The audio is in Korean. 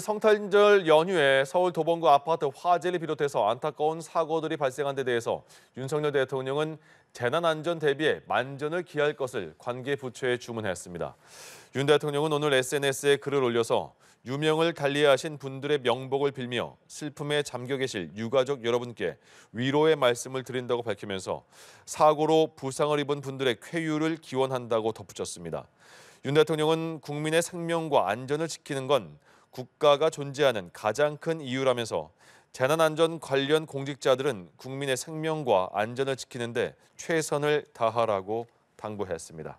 그 성탄절 연휴에 서울 도봉구 아파트 화재를 비롯해서 안타까운 사고들이 발생한 데 대해서 윤석열 대통령은 재난안전 대비에 만전을 기할 것을 관계 부처에 주문했습니다. 윤 대통령은 오늘 SNS에 글을 올려서 유명을 달리하신 분들의 명복을 빌며 슬픔에 잠겨 계실 유가족 여러분께 위로의 말씀을 드린다고 밝히면서 사고로 부상을 입은 분들의 쾌유를 기원한다고 덧붙였습니다. 윤 대통령은 국민의 생명과 안전을 지키는 건 국가가 존재하는 가장 큰 이유라면서 재난안전 관련 공직자들은 국민의 생명과 안전을 지키는데 최선을 다하라고 당부했습니다.